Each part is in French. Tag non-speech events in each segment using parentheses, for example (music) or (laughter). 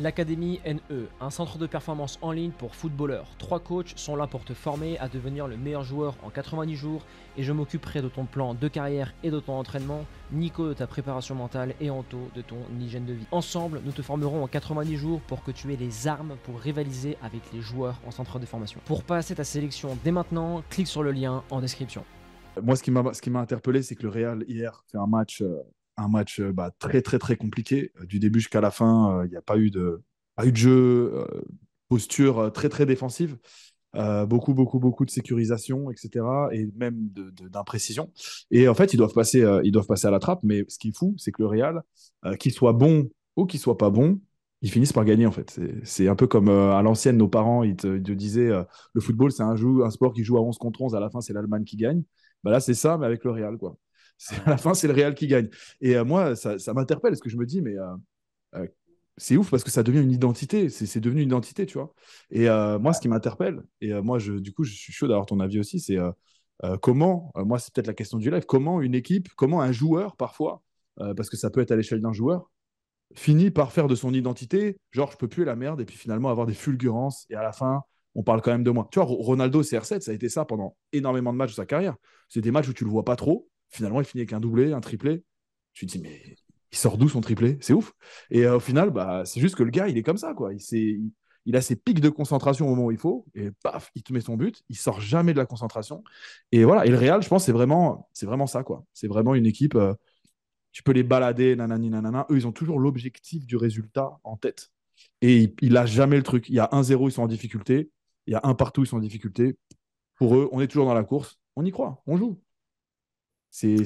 L'Académie NE, un centre de performance en ligne pour footballeurs. Trois coachs sont là pour te former à devenir le meilleur joueur en 90 jours et je m'occuperai de ton plan de carrière et de ton entraînement, Nico de ta préparation mentale et Anto de ton hygiène de vie. Ensemble, nous te formerons en 90 jours pour que tu aies les armes pour rivaliser avec les joueurs en centre de formation. Pour passer ta sélection dès maintenant, clique sur le lien en description. Moi, ce qui m'a interpellé, c'est que le Real hier fait un match. Euh, un match euh, bah, très, très, très compliqué. Euh, du début jusqu'à la fin, euh, il n'y a pas eu de, pas eu de jeu, posture très, très défensive. beaucoup, beaucoup, beaucoup de sécurisation, etc. Et même d'imprécision. Et en fait, ils doivent, passer, ils doivent passer à la trappe. Mais ce qui est fou, c'est que le Real, qu'il soit bon ou qu'il soit pas bon, ils finissent par gagner en fait. C'est un peu comme à l'ancienne, nos parents, ils te, disaient le football, c'est un, jeu, un sport qui joue à 11 contre 11, à la fin, c'est l'Allemagne qui gagne. Bah là, c'est ça, mais avec le Real. Quoi à la fin, c'est le Real qui gagne. Et euh, moi, ça, m'interpelle ce que je me dis, mais euh, euh, c'est ouf parce que ça devient une identité. C'est devenu une identité, tu vois. Et moi, ce qui m'interpelle, et moi, je, du coup, je suis chaud d'avoir ton avis aussi, c'est comment, moi, c'est peut-être la question du live, comment une équipe, comment un joueur, parfois, parce que ça peut être à l'échelle d'un joueur, finit par faire de son identité, genre, je peux puer la merde, et puis finalement avoir des fulgurances, et à la fin, on parle quand même de moi. Tu vois, Ronaldo CR7, ça a été ça pendant énormément de matchs de sa carrière. C'est des matchs où tu le vois pas trop, Finalement, il finit avec un doublé, un triplé. Tu te dis, mais il sort d'où son triplé C'est ouf. Et euh, au final, bah, c'est juste que le gars, il est comme ça. quoi. Il, il, a ses pics de concentration au moment où il faut. Et paf, il te met son but. Il sort jamais de la concentration. Et voilà. Et le Real, je pense, c'est vraiment, c'est vraiment ça. quoi. C'est vraiment une équipe. Euh, tu peux les balader, nanani, Eux, ils ont toujours l'objectif du résultat en tête. Et il n'a jamais le truc. Il y a 1-0, ils sont en difficulté. Il y a un partout, ils sont en difficulté. Pour eux, on est toujours dans la course. On y croit, on joue. C'est,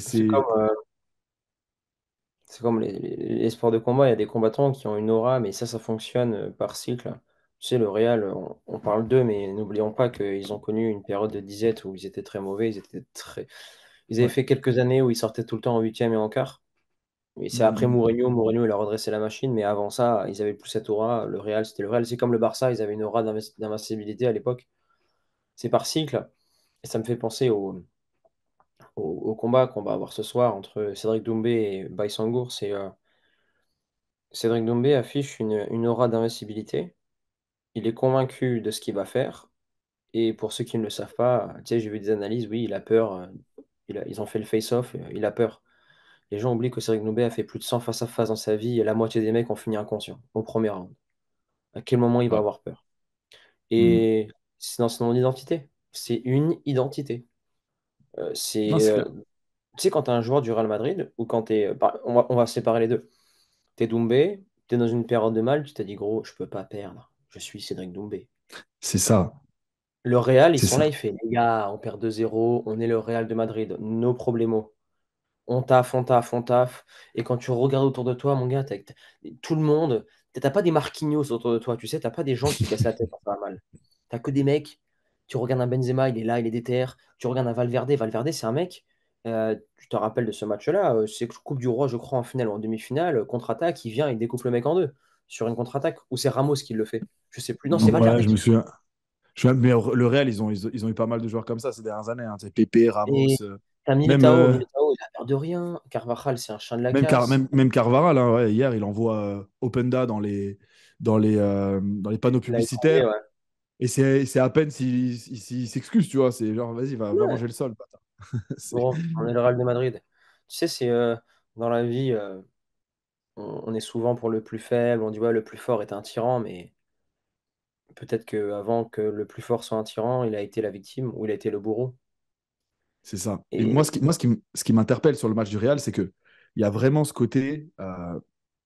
comme, euh, les, sports de combat, il y a des combattants qui ont une aura, mais ça, ça fonctionne euh, par cycle. Tu sais, le Real, euh, on, parle d'eux, mais n'oublions pas qu'ils ont connu une période de disette où ils étaient très mauvais, ils étaient très... Ils avaient fait quelques années où ils sortaient tout le temps en huitième et en quart. Et c'est après mmh. Mourinho, Mourinho, il a redressé la machine, mais avant ça, ils avaient plus cette aura. Le Real, c'était le Real. C'est comme le Barça, ils avaient une aura d'invincibilité à l'époque. C'est par cycle. Et ça me fait penser au, au, combat qu'on va avoir ce soir entre Cédric Doumbé et Baïsangour, c'est euh, Cédric Doumbé affiche une, aura d'invincibilité. Il est convaincu de ce qu'il va faire. Et pour ceux qui ne le savent pas, j'ai vu des analyses, oui, il a peur. Euh, ils ont fait le face-off, euh, il a peur. Les gens oublient que Cédric Doumbé a fait plus de 100 face-à-face dans sa vie et la moitié des mecs ont fini inconscient au premier round. À quel moment il va avoir peur Et sinon hmm. c'est dans son identité. C'est une identité. Euh, c'est. Euh, tu sais, quand tu as un joueur du Real Madrid, ou quand tu euh, On va, séparer les deux. Tu es Doumbé, tu es dans une période de mal, tu t'es dit, gros, je peux pas perdre. Je suis Cédric Doumbé. C'est ça. Le Real, ils sont là, ils font les gars, on perd 2-0, on est le Real de Madrid, nos problemo On taffe, on taffe, on taffe. Et quand tu regardes autour de toi, mon gars, tout le monde, t'as pas des Marquinhos autour de toi, tu sais, t'as pas des gens qui cassent la tête quand ça mal. T'as que des mecs tu regardes un Benzema, il est là, il est DTR. Tu regardes un Valverde, Valverde, c'est un mec. Euh, tu te rappelles de ce match-là, euh, c'est Coupe du Roi, je crois, en finale ou en demi-finale, contre-attaque, il vient, il découpe le mec en deux sur une contre-attaque, ou c'est Ramos qui le fait. Je sais plus. Non, c'est Valverde. je me souviens. mais le Real, ils ont, ils ont eu pas mal de joueurs comme ça ces dernières années. C'est hein, Pépé, Ramos. Camille euh, Tao, il a peur de rien. Carvajal, c'est un chien de la même même, même Carvajal, hein, hier, il envoie Openda dans les, dans les, dans les panneaux publicitaires. Et c'est à peine s'il s'excuse, tu vois. C'est genre, vas-y, va, manger le sol. (laughs) Bon, on est le Real de Madrid. Tu sais, c'est euh, dans la vie, euh, on, est souvent pour le plus faible. On dit, ouais, le plus fort est un tyran, mais peut-être que avant que le plus fort soit un tyran, il a été la victime ou il a été le bourreau. C'est ça. Et... moi, ce qui, ce qui m'interpelle sur le match du Real, c'est que il y a vraiment ce côté. Euh,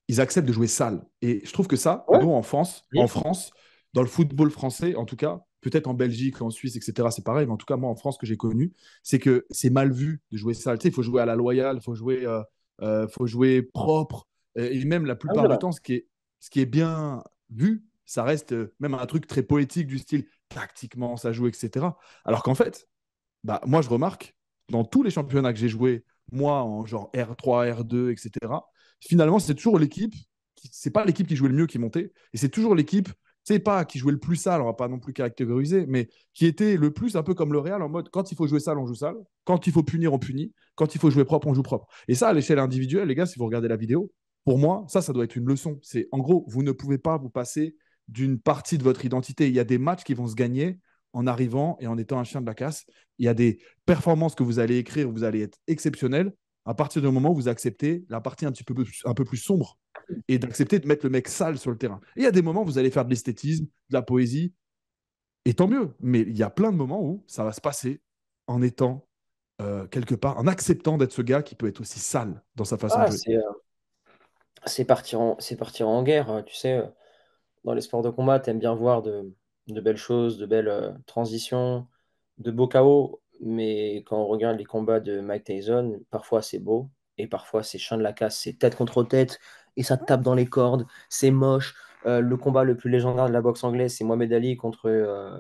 ils acceptent de jouer sale. Et je trouve que ça, nous, en France, en France, dans le football français, en tout cas, peut-être en Belgique, en Suisse, etc., c'est pareil, mais en tout cas, moi, en France, que j'ai connu, c'est que c'est mal vu de jouer ça. il faut jouer à la loyale, il faut, jouer, euh, euh, faut jouer propre. Et même la ah plupart du temps, ce qui, est, ce qui est bien vu, ça reste euh, même un truc très poétique du style tactiquement, ça joue, etc. Alors qu'en fait, bah, moi, je remarque, dans tous les championnats que j'ai joués, moi, en genre R3, R2, etc., finalement, c'est toujours l'équipe, ce c'est pas l'équipe qui jouait le mieux qui montait, et c'est toujours l'équipe pas qui jouait le plus sale, on va pas non plus caractériser, mais qui était le plus un peu comme le Real en mode quand il faut jouer sale, on joue sale, quand il faut punir, on punit, quand il faut jouer propre, on joue propre. Et ça, à l'échelle individuelle, les gars, si vous regardez la vidéo, pour moi, ça, ça doit être une leçon. C'est en gros, vous ne pouvez pas vous passer d'une partie de votre identité. Il y a des matchs qui vont se gagner en arrivant et en étant un chien de la casse. Il y a des performances que vous allez écrire, vous allez être exceptionnel, à partir du moment où vous acceptez la partie un petit peu plus, sombre et d'accepter de mettre le mec sale sur le terrain. Et il y a des moments où vous allez faire de l'esthétisme, de la poésie, et tant mieux. Mais il y a plein de moments où ça va se passer en étant euh, quelque part, en acceptant d'être ce gars qui peut être aussi sale dans sa façon ah, de jouer. Euh, c'est partir, en, guerre, hein. tu sais. Euh, dans les sports de combat, tu aimes bien voir de, belles choses, de belles transitions, de beaux chaos mais quand on regarde les combats de Mike Tyson, parfois c'est beau et parfois c'est chien de la casse, c'est tête contre tête et ça tape dans les cordes, c'est moche. Euh, le combat le plus légendaire de la boxe anglaise, c'est Mohamed Ali contre euh,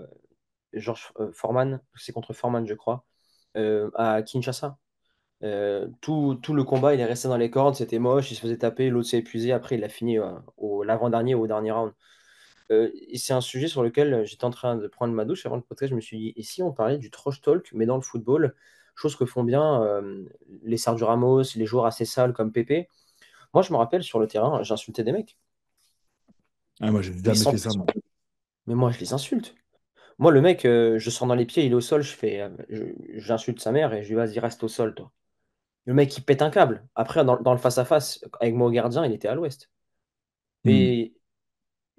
George euh, Foreman, c'est contre Foreman, je crois, à Kinshasa. Tout, le combat, il est resté dans les cordes, c'était moche, il se faisait taper, l'autre s'est épuisé, après il a fini au l'avant-dernier ou au dernier round. Euh, c'est un sujet sur lequel euh, j'étais en train de prendre ma douche avant le podcast. Je me suis dit, ici, on parlait du trash talk, mais dans le football, chose que font bien euh, les Sergio Ramos, les joueurs assez sales comme Pepe. Moi, je me rappelle sur le terrain, j'insultais des mecs. Ah, moi, j'ai jamais fait ça, Mais moi, je les insulte. Moi, le mec, je sors dans les pieds, il est au sol, je fais, j'insulte sa mère et je lui dis, vas-y, reste au sol, toi. Le mec, il pète un câble. Après, dans, le face-à-face, avec moi au gardien, il était à l'ouest. Mais hmm.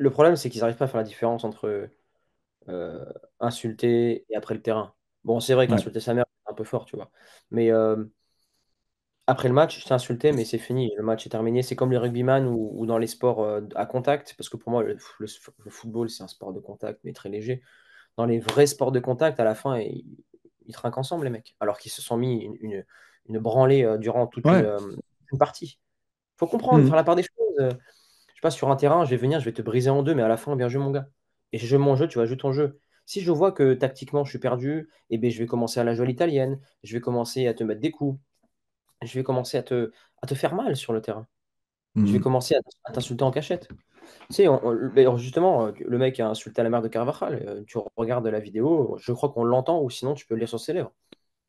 Le problème, c'est qu'ils n'arrivent pas à faire la différence entre euh, insulter et après le terrain. Bon, c'est vrai qu'insulter sa mère, c'est un peu fort, tu vois. Mais euh, après le match, je t'ai insulté, mais c'est fini. Le match est terminé. C'est comme les rugbyman ou, dans les sports euh, à contact, parce que pour moi, le, football, c'est un sport de contact, mais très léger. Dans les vrais sports de contact, à la fin, ils, trinquent ensemble, les mecs. Alors qu'ils se sont mis une, branlée durant toute une, partie. partie. Faut comprendre, mmh. faire la part des choses pas, sur un terrain, je vais venir, je vais te briser en deux, mais à la fin, bien joué mon gars. Et je joue mon jeu, tu vas jouer ton jeu. Si je vois que tactiquement, je suis perdu, et eh bien, je vais commencer à la jouer à l'italienne, je vais commencer à te mettre des coups, je vais commencer à te, te faire mal sur le terrain. Je vais mhm. commencer à t'insulter en cachette. Tu sais, justement, euh, le mec a insulté à la mère de Carvajal. Euh, tu regardes la vidéo, je crois qu'on l'entend, ou sinon tu peux lire sur ses lèvres.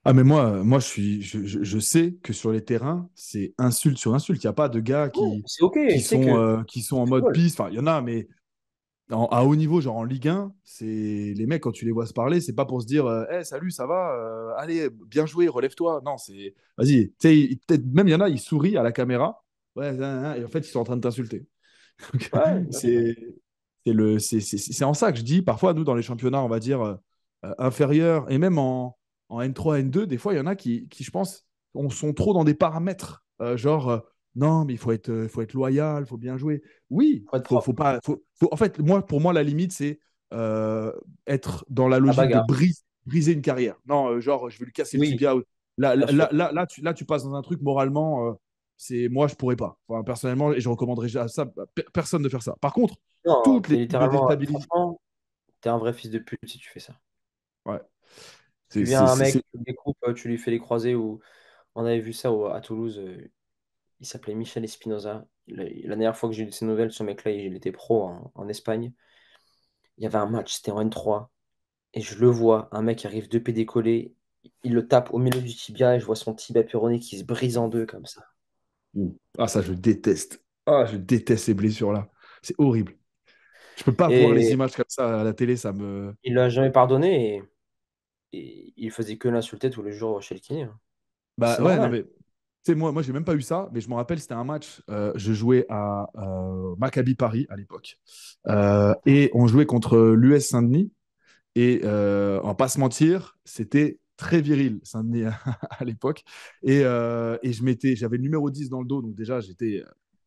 Ah mais moi, moi je suis, je, je, sais que sur les terrains, c'est insulte sur insulte. Il n'y a pas de gars qui, qui sont, euh, qui sont en mode piste. Enfin, il y en a, mais à haut niveau, genre en Ligue 1, c'est les mecs quand tu les vois se parler, c'est pas pour se dire, euh, salut, ça va, euh, allez, bien joué, relève-toi. Non, c'est, vas-y. même il y en a, ils sourient à la caméra. Ouais, et en fait, ils sont en train de t'insulter. (laughs) c'est, le, c'est, en ça que je dis. Parfois, nous dans les championnats, on va dire inférieurs et même en en N3, N2, des fois, il y en a qui, qui je pense, on, sont trop dans des paramètres. Euh, genre, euh, non, mais il faut être, euh, faut être loyal, il faut bien jouer. Oui, faut, faut pas. en fait, moi, pour moi, la limite, c'est être dans la logique de briser une carrière. Non, genre, je vais lui casser le tibia. Là, là, là, tu, passes dans un truc moralement. c'est moi, je pourrais pas. personnellement, et je recommanderais à ça, personne de faire ça. Par contre, toutes les déstabilisations. T'es un vrai fils de pute si tu fais ça. Tu viens un mec, tu euh, tu lui fais les croisés. Ou... On avait vu ça à Toulouse. Euh, il s'appelait Michel Espinoza. La, dernière fois que j'ai eu ces nouvelles, ce mec-là, il était pro en, Espagne. Il y avait un match, c'était en N3. Et je le vois, un mec arrive de pieds décollés. Il le tape au milieu du tibia et je vois son tibia péroné qui se brise en deux comme ça. Ah, ça, je déteste. Ah, je déteste ces blessures-là. C'est horrible. Je peux pas voir les images comme ça à la télé, ça me. Il l'a jamais pardonné. Et il faisait que l'insulter tous les jours chez le kiné. Hein. Bah ouais, c'est moi, moi j'ai même pas eu ça, mais je me rappelle, c'était un match. Euh, je jouais à euh, Maccabi Paris à l'époque, euh, et on jouait contre l'US Saint-Denis. Et on euh, va pas se mentir, c'était très viril Saint-Denis (laughs) à, l'époque. Et, je m'étais, j'avais le numéro 10 dans le dos, donc déjà j'étais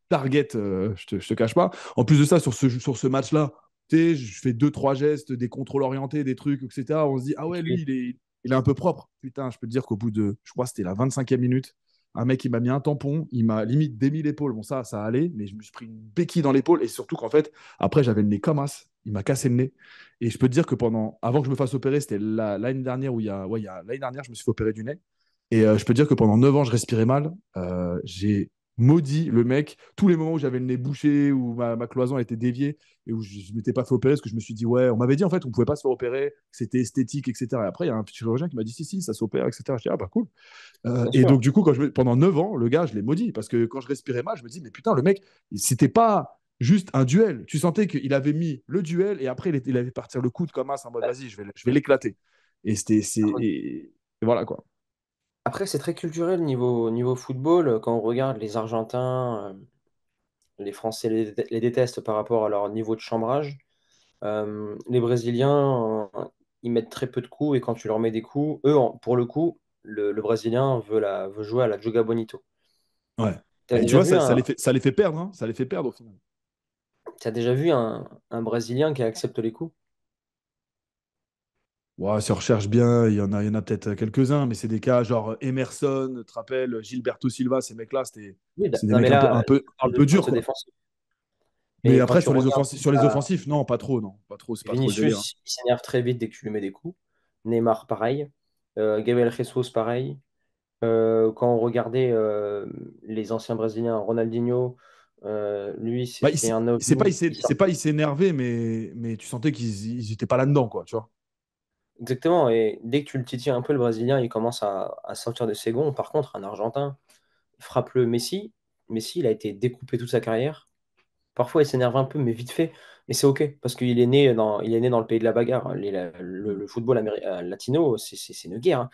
target, je te, je te cache pas. En plus de ça, sur ce, sur ce match-là, je fais deux, trois gestes, des contrôles orientés, des trucs, etc. On se dit, ah ouais, lui, il est, il est un peu propre. Putain, je peux te dire qu'au bout de, je crois, c'était la 25e minute, un mec, il m'a mis un tampon, il m'a limite démis l'épaule. Bon, ça, ça allait, mais je me suis pris une béquille dans l'épaule. Et surtout qu'en fait, après, j'avais le nez comme as. Il m'a cassé le nez. Et je peux te dire que pendant, avant que je me fasse opérer, c'était l'année dernière où il y a, ouais, l'année dernière, je me suis fait opérer du nez. Et euh, je peux te dire que pendant 9 ans, je respirais mal. Euh, j'ai maudit le mec. Tous les moments où j'avais le nez bouché, où ma, cloison était déviée et où je ne m'étais pas fait opérer parce que je me suis dit, ouais, on m'avait dit en fait, on ne pouvait pas se faire opérer, c'était esthétique, etc. Et après, il y a un petit chirurgien qui m'a dit, si, si, ça s'opère, etc. Je dis, ah bah cool. Euh, et donc, du coup, pendant 9 ans, le gars, je l'ai maudit parce que quand je respirais mal, je me dis, mais putain, le mec, c'était pas juste un duel. Tu sentais qu'il avait mis le duel et après, il, était, avait partir le coude comme ça en mode, vas-y, je vais, l'éclater. Et c'était. c'est, et voilà quoi. Après, c'est très culturel niveau, niveau football. Euh, quand on regarde les Argentins, euh, les Français les, détestent par rapport à leur niveau de chambrage. Euh, les Brésiliens, ils mettent très peu de coups et quand tu leur mets des coups, eux, pour le coup, le, Brésilien veut, la, jouer à la Joga Bonito. Ouais. tu vois, ça, les fait, ça les fait perdre, hein. ça les fait perdre au final. as déjà vu un Brésilien qui accepte les coups? ouais, ça recherche bien. Il y en a, peut-être quelques-uns, mais c'est des cas genre Emerson, Trappel Gilberto Silva, ces mecs-là, c'était des un peu, un peu, durs. Mais, après, sur les, offensifs, non, pas trop. Non, pas trop, Vinicius, il s'énerve très vite dès que tu lui mets des coups. Neymar, pareil. Euh, Gabriel Jesus, pareil. Euh, quand on regardait euh, les anciens Brésiliens, Ronaldinho, lui, bah, c'était un un C'est pas, il s'est énervé, mais, mais tu sentais qu'ils n'étaient pas là-dedans, quoi, tu vois. Exactement. Et dès que tu le titilles un peu, le Brésilien, il commence à, sortir de ses gonds. Par contre, un Argentin frappe le Messi. Messi, il a été découpé toute sa carrière. Parfois, il s'énerve un peu, mais vite fait. Et c'est OK, parce qu'il est, né dans, il est né dans le pays de la bagarre. le, football euh, latino, c'est une guerre. Hein.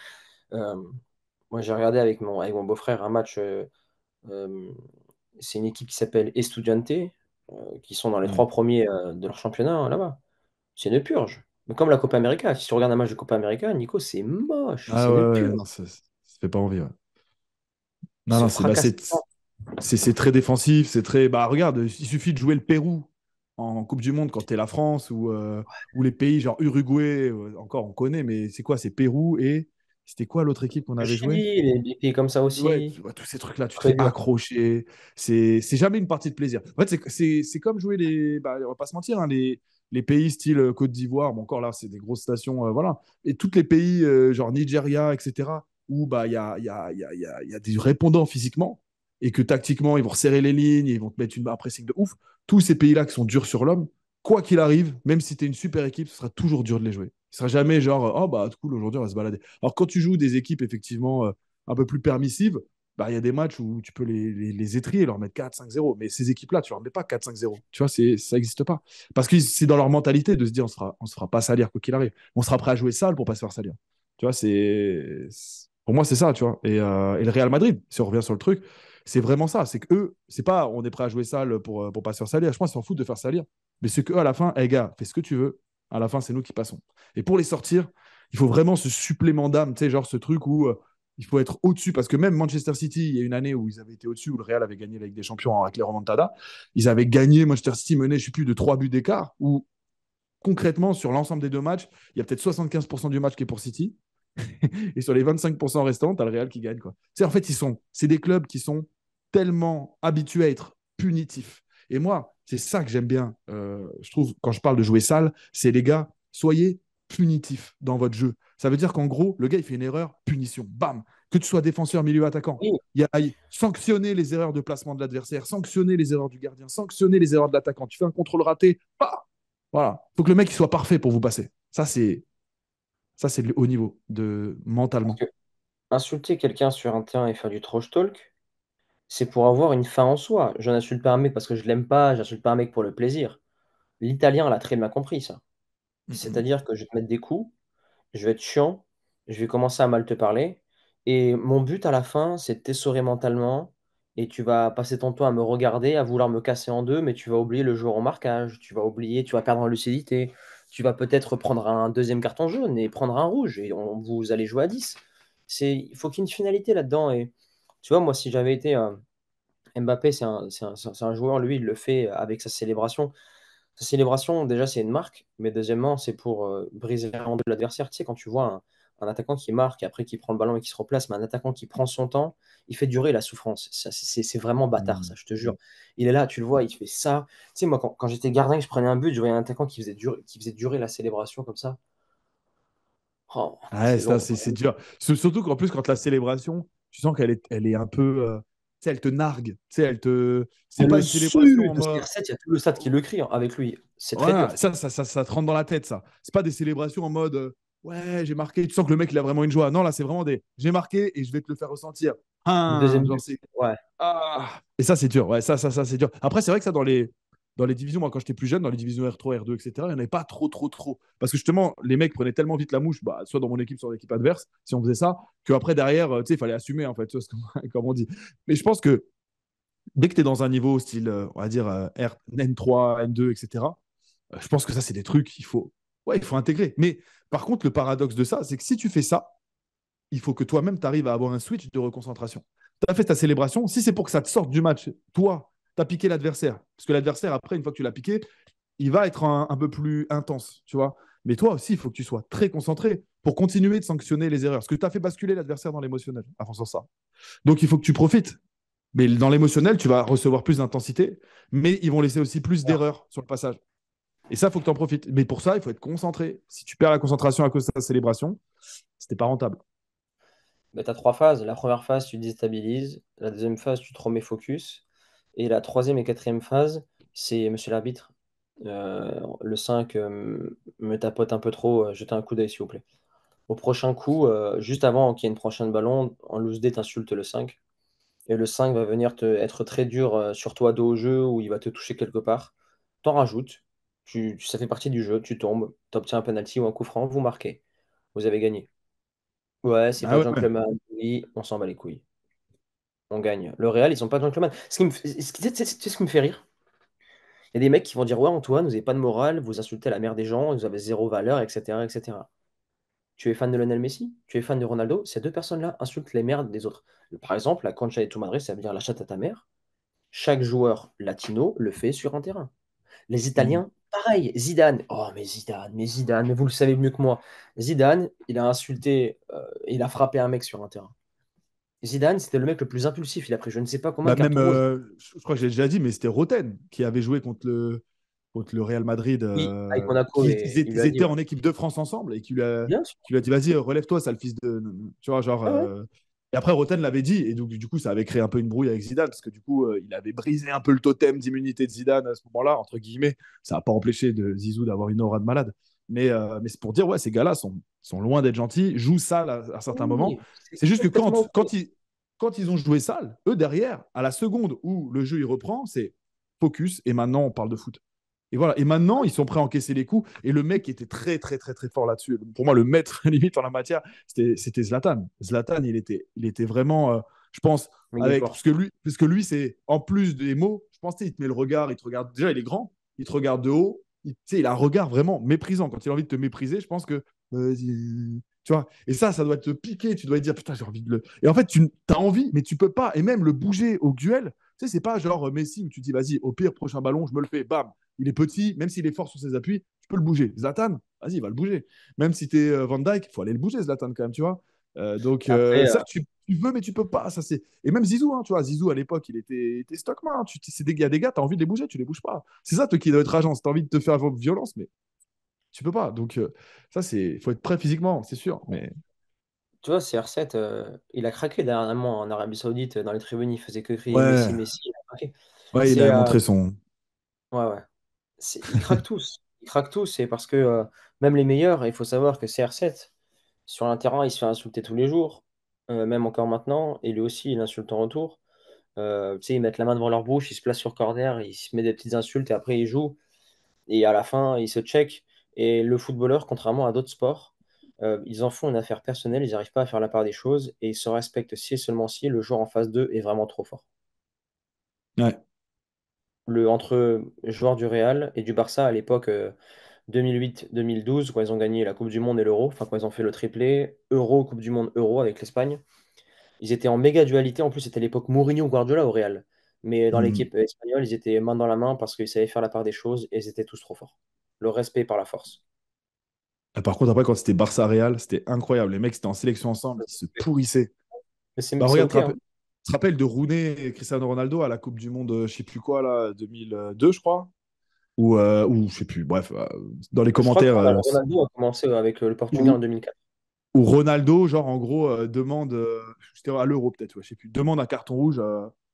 Euh, moi, j'ai regardé avec mon, beau-frère un match. Euh, c'est une équipe qui s'appelle Estudiante, qui sont dans les mmh. trois premiers de leur championnat là-bas. C'est une purge comme la Coupe América, si tu regardes un match de Coupe América, Nico, c'est moche. Ah hein. ça, fait pas envie. Non, non, bah, c'est très défensif, c'est très. Bah regarde, il suffit de jouer le Pérou en Coupe du Monde quand tu t'es la France euh, ou, les pays genre Uruguay, euh, encore on connaît, mais c'est quoi C'est Pérou et. C'était quoi l'autre équipe qu'on avait joué Les pays comme ça aussi. tous ces trucs-là, tu fais accroché. C'est jamais une partie de plaisir. En fait, c'est comme jouer les. Bah, on va pas se mentir, hein, les, les pays style euh, Côte d'Ivoire, bon, encore là, c'est des grosses stations, euh, voilà. Et tous les pays, euh, genre Nigeria, etc., où bah, il y, a, y, a, y, a, y, a, des répondants physiquement et que tactiquement, ils vont resserrer les lignes, ils vont te mettre une barre pressing de ouf. Tous ces pays-là qui sont durs sur l'homme, quoi qu'il arrive, même si tu es une super équipe, ce sera toujours dur de les jouer. Ce sera jamais genre, oh bah cool, aujourd'hui on va se balader. Alors quand tu joues des équipes effectivement un peu plus permissives, bah, y a des matchs où tu peux les, les, les étrier, leur mettre 4-5-0. Mais ces équipes-là, tu leur mets pas 4-5-0. Tu vois, ça n'existe pas. Parce que c'est dans leur mentalité de se dire on ne se fera, on se pas salir quoi qu'il arrive. On sera prêt à jouer sale pour pas se faire salir. Tu vois, c'est. Pour moi, c'est ça, tu vois. Euh, et, le Real Madrid, si on revient sur le truc, c'est vraiment ça. C'est que ce c'est pas on est prêt à jouer sale pour, euh, pour pas se faire salir. Je pense qu'ils s'en foutent de faire salir. Mais c'est que à la fin, les gars, fais ce que tu veux. À la fin, c'est nous qui passons. Et pour les sortir, il faut vraiment ce supplément d'âme, tu sais, genre ce truc où. Euh, il faut être au-dessus parce que même Manchester City, il y a une année où ils avaient été au-dessus, où le Real avait gagné avec des Champions avec les Romantada Ils avaient gagné, Manchester City menait, je ne sais plus, de trois buts d'écart, Ou concrètement, sur l'ensemble des deux matchs, il y a peut-être 75% du match qui est pour City. (laughs) et sur les 25% restants, tu as le Real qui gagne. Quoi. En fait, ils sont, c'est des clubs qui sont tellement habitués à être punitifs. Et moi, c'est ça que j'aime bien, euh, je trouve, quand je parle de jouer sale, c'est les gars, soyez punitif dans votre jeu. Ça veut dire qu'en gros, le gars, il fait une erreur, punition, bam. Que tu sois défenseur, milieu, attaquant, sanctionner les erreurs de placement de l'adversaire, sanctionner les erreurs du gardien, sanctionner les erreurs de l'attaquant. Tu fais un contrôle raté, Voilà. Faut que le mec il soit parfait pour vous passer. Ça c'est ça c'est le haut niveau de mentalement. insulter quelqu'un sur un terrain et faire du trash talk, c'est pour avoir une fin en soi. Je n'insulte pas un mec parce que je l'aime pas, j'insulte pas un mec pour le plaisir. L'italien l'a très bien compris ça. C'est-à-dire que je vais te mettre des coups, je vais être chiant, je vais commencer à mal te parler. Et mon but à la fin, c'est de t'essorer mentalement. Et tu vas passer ton temps à me regarder, à vouloir me casser en deux, mais tu vas oublier le joueur au marquage, tu vas oublier, tu vas perdre en lucidité, tu vas peut-être prendre un deuxième carton jaune et prendre un rouge, et on, vous allez jouer à 10. Il faut qu'il y ait une finalité là-dedans. Et tu vois, moi, si j'avais été. Euh, Mbappé, c'est un, joueur, lui, il le fait avec sa célébration. Sa célébration, déjà, c'est une marque, mais deuxièmement, c'est pour euh, briser l'adversaire. Tu sais, quand tu vois un, attaquant qui marque, après qui prend le ballon et qui se replace, mais un attaquant qui prend son temps, il fait durer la souffrance. C'est vraiment bâtard, ça, mmh. je te jure. Il est là, tu le vois, il fait ça. Tu sais, moi, quand, j'étais gardien que je prenais un but, je voyais un attaquant qui faisait, durer, la célébration comme ça. Oh, ah ça, c'est dur. Surtout qu'en plus, quand la célébration, tu sens qu'elle est, elle est un peu. Euh, elle te nargue. Elle te... C'est pas une célébration. Il y a tout le stade qui le crie hein, avec lui. C'est très ça, ça, ça, ça, te rentre dans la tête, ça. C'est pas des célébrations en mode euh, Ouais, j'ai marqué. Tu sens que le mec, il a vraiment une joie. Non, là, c'est vraiment des J'ai marqué et je vais te le faire ressentir. Deuxième genre, hein, ouais. Ah. Et ça, c'est dur. Ouais, ça, ça, ça, c'est dur. Après, c'est vrai que ça, dans les, dans les divisions, moi, quand j'étais plus jeune, dans les divisions R3, R2, etc., il n'y en avait pas trop, trop, trop. Parce que justement, les mecs prenaient tellement vite la mouche, bah, soit dans mon équipe, soit dans l'équipe adverse, si on faisait ça, qu'après, derrière, euh, il fallait assumer, en fait, (laughs) comme, on dit. Mais je pense que dès que tu es dans un niveau style, euh, on va dire, N3, N2, etc., je pense que ça, c'est des trucs qu'il faut, ouais, il faut intégrer. Mais par contre, le paradoxe de ça, c'est que si tu fais ça, il faut que toi-même, tu arrives à avoir un switch de reconcentration. Tu as fait ta célébration. Si c'est pour que ça te sorte du match, toi, tu as piqué l'adversaire. Parce que l'adversaire, après, une fois que tu l'as piqué, il va être un, peu plus intense, tu vois. Mais toi aussi, il faut que tu sois très concentré pour continuer de sanctionner les erreurs. Parce que tu as fait basculer l'adversaire dans l'émotionnel, avant ça. Donc, il faut que tu profites. Mais dans l'émotionnel, tu vas recevoir plus d'intensité, mais ils vont laisser aussi plus d'erreurs sur le passage. Et ça, il faut que tu en profites. Mais pour ça, il faut être concentré. Si tu perds la concentration à cause de la célébration, c'était pas rentable. Bah, tu as trois phases. La première phase, tu déstabilises. La deuxième phase, tu te remets focus. Et la troisième et quatrième phase, c'est Monsieur l'arbitre, euh, le 5 euh, me tapote un peu trop, euh, jetez un coup d'œil s'il vous plaît. Au prochain coup, juste avant qu'il y ait une prochaine ballon, en loose dé, t'insultes le 5. Et le 5 va venir te, être très dur sur toi dos au jeu ou il va te toucher quelque part. T'en rajoutes, tu, ça fait partie du jeu, tu tombes, t'obtiens un penalty ou un coup franc, vous marquez, vous avez gagné. Ouais, c'est ah pas on s'en bat les couilles on gagne. Le Real, ils n'ont pas besoin de c'est ce qui me fait rire. Il y a des mecs qui vont dire Ouais, Antoine, vous n'avez pas de morale, vous insultez la mère des gens, vous avez zéro valeur, etc. etc. Tu es fan de Lionel Messi, tu es fan de Ronaldo, ces deux personnes-là insultent les mères des autres. Par exemple, la concha de tout Madrid, ça veut dire la chatte à ta mère. Chaque joueur latino le fait sur un terrain. Les Italiens, mm. pareil. Zidane, oh mais Zidane, mais Zidane, mais vous le savez mieux que moi. Zidane, il a insulté, euh, il a frappé un mec sur un terrain. Zidane, c'était le mec le plus impulsif. Il a je ne sais pas comment. Bah, même, euh, je crois que j'ai déjà dit, mais c'était Roten qui avait joué contre le, le Real Madrid. Oui, Ils, étaient en équipe de France ensemble et qui lui a, dit vas-y, relève-toi, le fils de. Tu vois, genre. Ah euh. Et après, Roten l'avait dit, et donc du coup, ça avait créé un peu une brouille avec Zidane, parce que du coup, euh, il avait brisé un peu le totem d'immunité de Zidane à ce moment-là, entre guillemets. Ça n'a pas empêché de Zizou d'avoir une aura de malade. Mais, mais c'est pour dire, ouais, ces gars-là sont sont loin d'être gentils, jouent sale à, certains moments. C'est juste que quand, quand, ils, quand ils ont joué sale, eux derrière, à la seconde où le jeu il reprend, c'est focus et maintenant on parle de foot. Et voilà. Et maintenant, ils sont prêts à encaisser les coups. Et le mec qui était très, très, très, très fort là-dessus, pour moi, le maître (laughs) limite en la matière, c'était Zlatan. Zlatan, il était, il était vraiment, euh, je pense, avec, parce que lui, parce que lui, c'est en plus des mots, je pense, il te met le regard, il te regarde. Déjà, il est grand, il te regarde de haut. Il, il a un regard vraiment méprisant. Quand il a envie de te mépriser, je pense que bah, vas Tu vois Et ça, ça doit te piquer. Tu dois dire, putain, j'ai envie de le. Et en fait, tu as envie, mais tu peux pas. Et même le bouger au duel, tu sais, c'est pas genre euh, Messi où tu dis, vas-y, au pire, prochain ballon, je me le fais, bam. Il est petit, même s'il est fort sur ses appuis, tu peux le bouger. Zlatan, vas-y, va le bouger. Même si tu es euh, Van Dyke, il faut aller le bouger, Zlatan, quand même, tu vois. Euh, donc, ça, tu, veux, mais tu peux pas. Ça, c'est... Et même Zizou, hein, tu vois, Zizou à l'époque, il était, était Stockman. Hein, tu, c'est des, y des gars, tu as envie de les bouger, tu les bouges pas. C'est ça, toi, qui doit être agence. Tu as envie de te faire violence, mais tu peux pas. Donc, euh, ça, c'est faut être prêt physiquement, c'est sûr. Mais... Tu vois, CR7, euh, il a craqué dernièrement en Arabie Saoudite, euh, dans les tribunes, il faisait que crier Messi, Messi, a Ouais, il a montré son. Ouais, ouais. Il craque tous. Il craque tous. C'est parce que même les meilleurs, il faut savoir que CR7, sur un il se fait insulter tous les jours, même encore maintenant, et lui aussi, il insulte en retour. sais ils mettent la main devant leur bouche, ils se placent sur corner, ils se mettent des petites insultes et après ils jouent. Et à la fin, ils se checkent. Et le footballeur, contrairement à d'autres sports, euh, ils en font une affaire personnelle, ils n'arrivent pas à faire la part des choses et ils se respectent si et seulement si le joueur en phase 2 est vraiment trop fort. Ouais. Le, entre joueurs du Real et du Barça à l'époque 2008-2012, euh, quand ils ont gagné la Coupe du Monde et l'Euro, enfin quand ils ont fait le triplé, Euro, Coupe du Monde, Euro avec l'Espagne, ils étaient en méga dualité. En plus, c'était l'époque Mourinho-Guardiola au Real. Mais dans mmh. l'équipe espagnole, ils étaient main dans la main parce qu'ils savaient faire la part des choses et ils étaient tous trop forts le respect par la force. Ah, par contre, après, quand c'était Barça-Real, c'était incroyable. Les mecs, étaient en sélection ensemble, ils se pourrissaient. Mais c'est bah, regarde, Tu te rappelles de Rooney et Cristiano Ronaldo à la Coupe du Monde, euh, je sais plus quoi, là, 2002, je crois Ou, euh, ou je sais plus, bref, euh, dans les commentaires. Ronaldo a commencé avec le Portugal en 2004. Ou Ronaldo, genre, en gros, demande, à l'euro peut-être, je sais plus, demande un carton rouge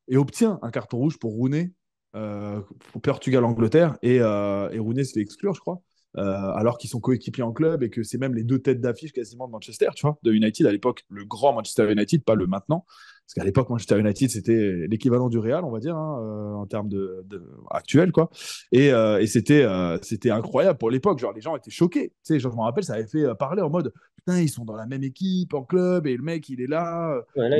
et obtient un carton rouge pour Rooney pour euh, Portugal-Angleterre, et, euh, et Rooney se fait exclure, je crois. Euh, alors qu'ils sont coéquipiers en club et que c'est même les deux têtes d'affiche quasiment de Manchester, tu vois, de United à l'époque, le grand Manchester United, pas le maintenant. Parce qu'à l'époque, Manchester United, c'était l'équivalent du Real, on va dire, hein, en termes de, actuel, quoi. Et, c'était, c'était incroyable pour l'époque. Genre, les gens étaient choqués. Tu sais, genre, je me rappelle, ça avait fait parler en mode, putain, ils sont dans la même équipe en club et le mec, il est là. mais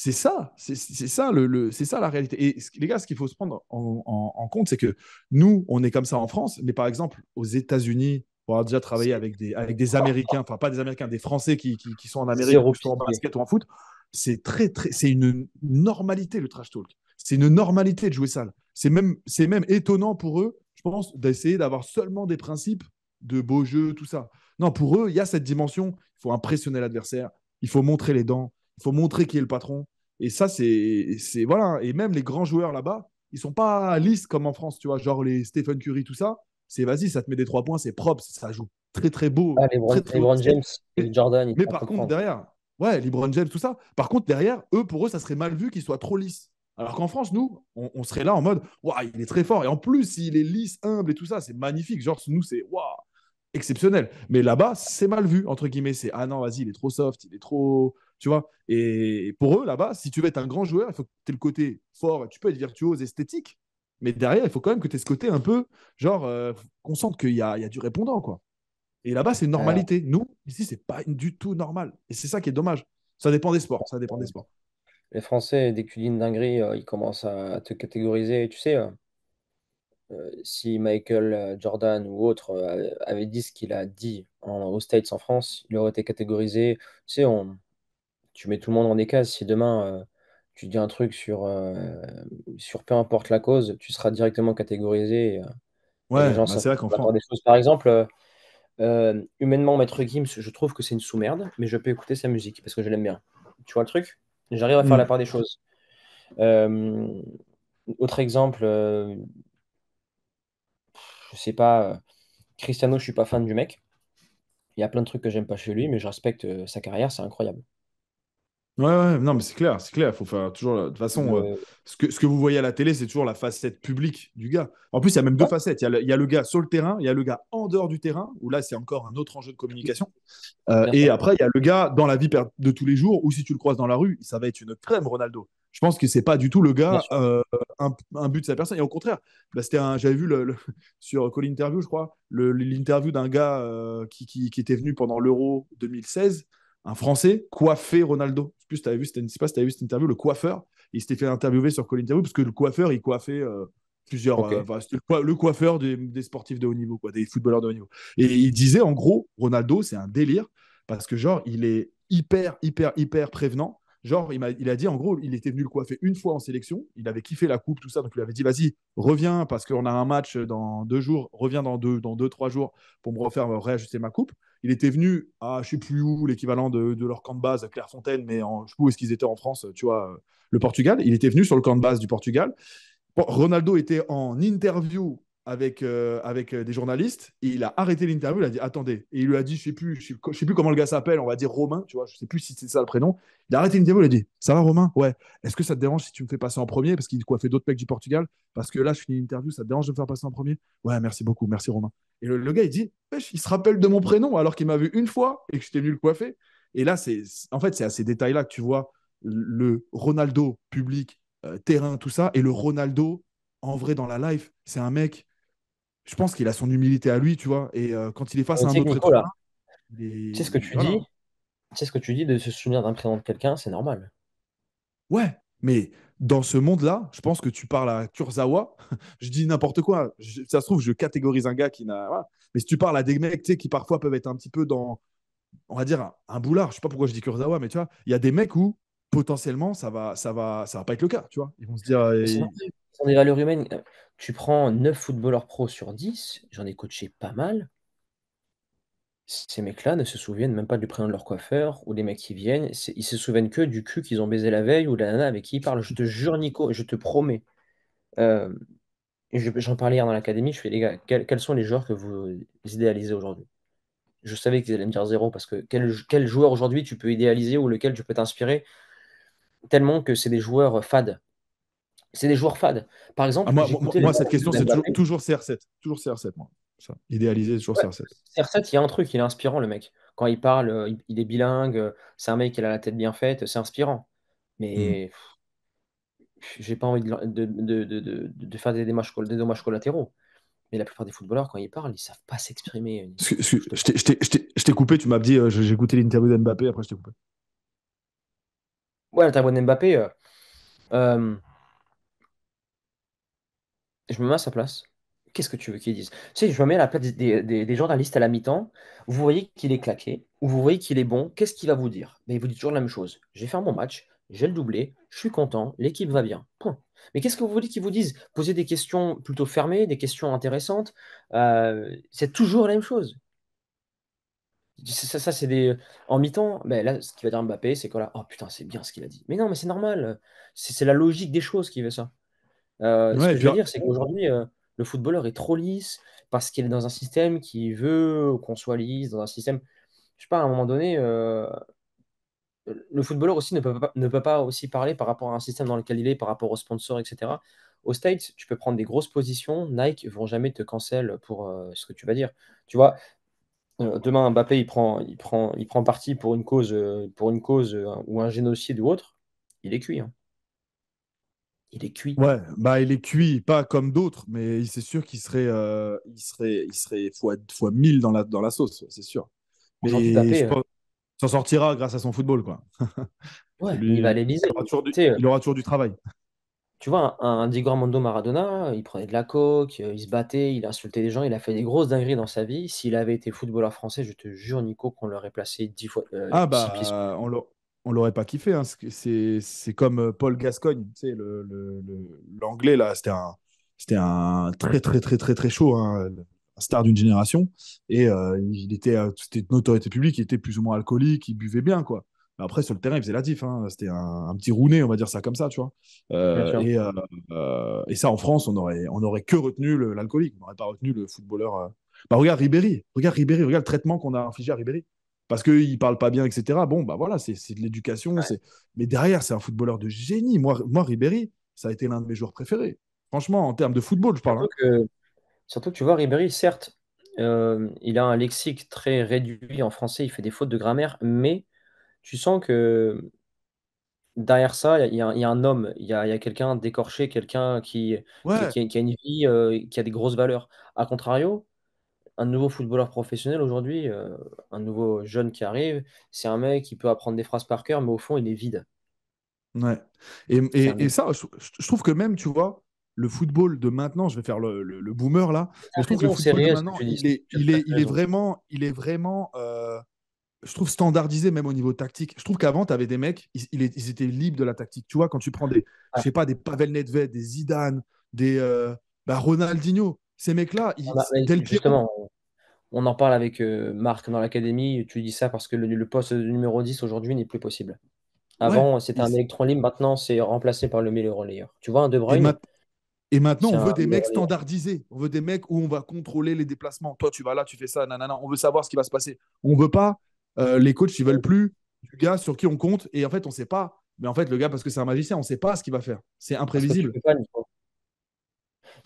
c'est ça, c'est ça, c'est ça la réalité. Et les gars, ce qu'il faut se prendre en, compte, c'est que nous, on est comme ça en France, mais par exemple, aux États-Unis, on avoir déjà travaillé avec des, avec des Américains, enfin pas des Américains, des Français qui, sont en Amérique, qui sont en basket ou en foot, c'est très, très, c'est une normalité le trash talk. C'est une normalité de jouer sale. C'est même, c'est même étonnant pour eux, je pense, d'essayer d'avoir seulement des principes de beaux jeux, tout ça. Non, pour eux, il y a cette dimension. Il faut impressionner l'adversaire, il faut montrer les dents, il faut montrer qui est le patron. Et ça, c'est. Voilà. Hein. Et même les grands joueurs là-bas, ils sont pas lisses comme en France, tu vois, genre les Stephen Curry, tout ça. C'est vas-y, ça te met des trois points, c'est propre, ça joue très très beau. Ah, les, James, Jordan. Mais par contre, derrière, ouais, LeBron James, tout ça. Par contre, derrière, eux, pour eux, ça serait mal vu qu'ils soient trop lisses. Alors qu'en France, nous, on, serait là en mode, waouh, il est très fort. Et en plus, il est lisse, humble et tout ça, c'est magnifique. Genre, nous, c'est waouh, exceptionnel. Mais là-bas, c'est mal vu, entre guillemets. C'est, ah non, vas-y, il est trop soft, il est trop tu vois. Et pour eux, là-bas, si tu veux être un grand joueur, il faut que tu aies le côté fort, tu peux être virtuose, esthétique, mais derrière, il faut quand même que tu aies ce côté un peu, genre, euh, qu'on sente qu'il y, a, du répondant, quoi. Et là-bas, c'est normalité. Nous, ici, c'est pas du tout normal. Et c'est ça qui est dommage. Ça dépend des sports, ça dépend des sports. Les Français, des que tu euh, ils commencent à te catégoriser. Tu sais, euh, si Michael Jordan ou autre avait dit ce qu'il a dit en, aux States, en France, il aurait été catégorisé. Tu sais, on, tu mets tout le monde en des cases. Si demain, euh, tu dis un truc sur, euh, sur peu importe la cause, tu seras directement catégorisé. Euh, ouais, bah, c'est vrai qu'on Par exemple, humainement, Maître Gims, je trouve que c'est une sous-merde, mais je peux écouter sa musique parce que je l'aime bien. Tu vois le truc J'arrive à faire hmm. la part des choses. autre exemple, je je sais pas, Cristiano, je suis pas fan du mec. Il y a plein de trucs que j'aime pas chez lui, mais je respecte sa carrière, c'est incroyable. Ouais, non, mais c'est clair, c'est clair. Faut faire toujours. De toute façon, euh, ce, que, ce que vous voyez à la télé, c'est toujours la facette publique du gars. En plus, il y a même deux facettes. Il y, a le, gars sur le terrain, il y a le gars en dehors du terrain, où là, c'est encore un autre enjeu de communication. Euh, et après, il y a le gars dans la vie de tous les jours, où si tu le croises dans la rue, ça va être une crème, Ronaldo. Je pense que c'est pas du tout le gars, euh, un, but de sa personne. Et au contraire, bah, c'était j'avais vu le, (laughs) sur Call Interview, je crois, l'interview d'un gars qui, qui, qui était venu pendant l'Euro 2016 un Français coiffait Ronaldo. plus, tu vu, je ne sais pas si tu as vu cette interview, le coiffeur, il s'était fait interviewer sur Call Interview parce que le coiffeur, il coiffait euh, plusieurs. Euh, le, coiffeur des, sportifs de haut niveau, quoi, des footballeurs de haut niveau. Et il disait, en gros, Ronaldo, c'est un délire parce que, genre, il est hyper, hyper, hyper prévenant. Genre, il a, dit, en gros, il était venu le coiffer une fois en sélection. Il avait kiffé la coupe, tout ça. Donc, il avait dit, vas-y, reviens parce qu'on a un match dans deux jours. Reviens dans deux, dans deux, trois jours pour me refaire réajuster ma coupe. Il était venu à, ah, je sais plus où, l'équivalent de, leur camp de base à Clairefontaine, mais en, je sais plus où est-ce qu'ils étaient en France, tu vois, euh, le Portugal. Il était venu sur le camp de base du Portugal. Ronaldo était en interview avec, euh, avec euh, des journalistes il a arrêté l'interview. Il a dit Attendez. Et il lui a dit Je sais plus, sais, plus comment le gars s'appelle, on va dire Romain, tu vois, je sais plus si c'est ça le prénom. Il a arrêté l'interview. Il a dit Ça va, Romain Ouais. Est-ce que ça te dérange si tu me fais passer en premier Parce qu'il coiffait d'autres mecs du Portugal. Parce que là, je finis l'interview, ça te dérange de me faire passer en premier Ouais, merci beaucoup, merci Romain. Et le, gars, il dit Il se rappelle de mon prénom alors qu'il m'a vu une fois et que j'étais venu le coiffer. Et là, c'est en fait, c'est à ces détails-là que tu vois le Ronaldo public, euh, terrain, tout ça, et le Ronaldo en vrai dans la life. C'est un mec je pense qu'il a son humilité à lui, tu vois. Et euh, quand il est face à un autre Tu sais ce que tu dis Tu sais ce que tu dis de se souvenir d'un présent de quelqu'un, c'est normal. Ouais, mais dans ce monde-là, je pense que tu parles à Kurzawa, (laughs) je dis n'importe quoi. ça se trouve, je catégorise un gars qui n'a. Mais si tu parles à des mecs qui parfois peuvent être un petit peu dans, on va dire, un, boulard, je sais pas pourquoi je dis Kurzawa, mais tu vois, il y a des mecs où potentiellement ça va, ça va, ça va pas être le cas, tu vois. Ils vont se dire. ils... des valeurs humaines. Tu prends 9 footballeurs pro sur 10, j'en ai coaché pas mal. Ces mecs-là ne se souviennent même pas du prénom de leur coiffeur ou des mecs qui viennent. Ils se souviennent que du cul qu'ils ont baisé la veille ou de la nana avec qui ils parlent. Je te jure, Nico, je te promets. Euh, j'en parlais hier dans l'académie. Je fais, les gars, quels, sont les joueurs que vous idéalisez aujourd'hui Je savais qu'ils allaient me dire zéro parce que quel, quel joueur aujourd'hui tu peux idéaliser ou lequel tu peux t'inspirer tellement que c'est des joueurs fades c'est des joueurs fades. Par exemple, ah, moi, cette question, c'est toujours, CR7. Toujours CR7, moi. idéalisé, toujours CR7. CR7, il y a un truc, il est inspirant, le mec. Quand il parle, euh, il est bilingue, euh, c'est un mec, qui a la tête bien faite, c'est inspirant. Mais hmm. j'ai pas envie de, de, de, de faire des, des dommages collatéraux. Mais la plupart des footballeurs, quand ils parlent, ils savent pas s'exprimer. Je t'ai coupé, tu m'as dit, euh, j'ai écouté l'interview d'Mbappé, après je t'ai coupé. Ouais, l'interview d'Mbappé. euh, je me mets à sa place. Qu'est-ce que tu veux qu'ils disent Tu je me mets à la place des, journalistes à la mi-temps. Vous voyez qu'il est claqué, ou vous voyez qu'il est bon. Qu'est-ce qu'il va vous dire Mais ben, Il vous dit toujours la même chose. J'ai fait mon match, j'ai le doublé, je suis content, l'équipe va bien. Mais qu'est-ce que vous voulez qu'ils vous disent Posez des questions plutôt fermées, des questions intéressantes. Euh, c'est toujours la même chose. Ça, c'est des. En mi-temps, ben là, ce qu'il va dire Mbappé, c'est que là, oh putain, c'est bien ce qu'il a dit. Mais non, mais c'est normal. C'est la logique des choses qui veut ça. Euh, ce que je veux dire, c'est qu'aujourd'hui, euh, le footballeur est trop lisse parce qu'il est dans un système qui veut qu'on soit lisse, dans un système. Je sais pas, à un moment donné, euh, le footballeur aussi ne peut, pas, ne peut pas aussi parler par rapport à un système dans lequel il est, par rapport aux sponsors, etc. Aux States, tu peux prendre des grosses positions. Nike ne vont jamais te cancel pour ce que tu vas dire. Tu vois, demain, Mbappé, il prend, il prend, il prend parti pour une cause, pour une cause ou un génocide ou autre. Il est cuit. Hein. Il est cuit. Ouais, bah il est cuit, pas comme d'autres, mais c'est sûr qu'il serait, euh, il serait, il serait fois, fois 1000 dans la, dans la sauce, c'est sûr. Mais hein. il s'en sortira grâce à son football, quoi. (laughs) Ouais, il va aller euh, Il aura toujours du, travail. Tu vois, un, Diego Armando Maradona, il prenait de la coke, euh, il se battait, il insultait des gens, il a fait des grosses dingueries dans sa vie. S'il avait été footballeur français, je te jure, Nico, qu'on l'aurait placé dix fois. ah bah, on on l'aurait pas kiffé. Hein. C'est comme euh, Paul Gascogne, tu sais, l'anglais, là, c'était un, un très, très, très, très, très chaud, hein, star d'une génération. Et euh, il était, euh, c'était une autorité publique, il était plus ou moins alcoolique, il buvait bien, quoi. Mais après, sur le terrain, il faisait la diff. Hein. C'était un, petit rouné, on va dire ça comme ça, tu vois. et, ça, en France, on aurait, on aurait que retenu l'alcoolique, on n'aurait pas retenu le footballeur. Bah, regarde Ribéry, regarde Ribéry, regarde le traitement qu'on a infligé à Ribéry parce qu'il ne parle pas bien, etc. Bon, bah voilà, c'est de l'éducation. Mais derrière, c'est un footballeur de génie. Moi, moi, Ribéry, ça a été l'un de mes joueurs préférés. Franchement, en termes de football, je parle. Hein. Surtout, que, tu vois, Ribéry, certes, euh, il a un lexique très réduit en français, il fait des fautes de grammaire, mais tu sens que derrière ça, il y, a un homme, il y a, quelqu'un d'écorché, quelqu'un qui, a une vie, euh, qui a des grosses valeurs. A contrario, un nouveau footballeur professionnel aujourd'hui, euh, un nouveau jeune qui arrive, c'est un mec qui peut apprendre des phrases par cœur, mais au fond, il est vide. Ouais. Et, ça, je, trouve que même, tu vois, le football de maintenant, je vais faire le, boomer là, je trouve que le football de maintenant, il est, il, est, vraiment, il est vraiment euh, je trouve standardisé même au niveau tactique. Je trouve qu'avant, tu avais des mecs, ils, ils, étaient libres de la tactique. Tu vois, quand tu prends des, ah. je sais pas, des Pavel Nedved, des Zidane, des euh, bah, Ronaldinho, ces mecs-là, ils... Ah bah, justement, on en parle avec euh, Marc dans l'académie. Tu dis ça parce que le, poste numéro 10 aujourd'hui n'est plus possible. Avant, c'était un électron libre. Maintenant, c'est remplacé par le milieu relayeur. Tu vois, un De Bruyne. Et, maintenant, on veut des mecs standardisés. On veut des mecs où on va contrôler les déplacements. Toi, tu vas là, tu fais ça, nanana. On veut savoir ce qui va se passer. On veut pas. Euh, les coachs, ils veulent plus du gars sur qui on compte. Et en fait, on ne sait pas. Mais en fait, le gars, parce que c'est un magicien, on ne sait pas ce qu'il va faire. C'est imprévisible